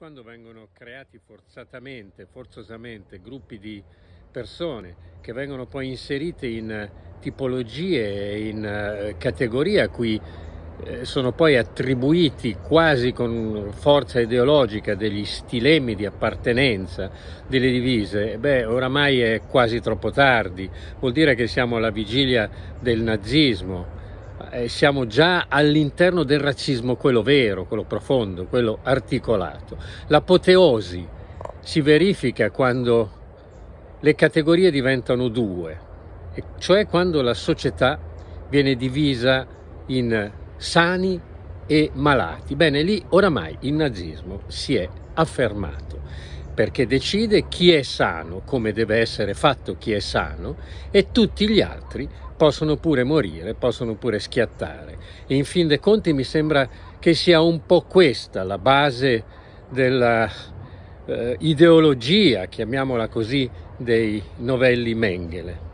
quando vengono creati forzatamente, forzosamente gruppi di persone che vengono poi inserite in tipologie, in eh, categorie a cui eh, sono poi attribuiti quasi con forza ideologica degli stilemi di appartenenza delle divise, beh, oramai è quasi troppo tardi, vuol dire che siamo alla vigilia del nazismo, eh, siamo già all'interno del razzismo, quello vero, quello profondo, quello articolato. L'apoteosi si verifica quando le categorie diventano due, cioè quando la società viene divisa in sani e malati. Bene, lì oramai il nazismo si è affermato perché decide chi è sano, come deve essere fatto chi è sano, e tutti gli altri possono pure morire, possono pure schiattare. in fin dei conti mi sembra che sia un po' questa la base della eh, ideologia, chiamiamola così, dei novelli Mengele.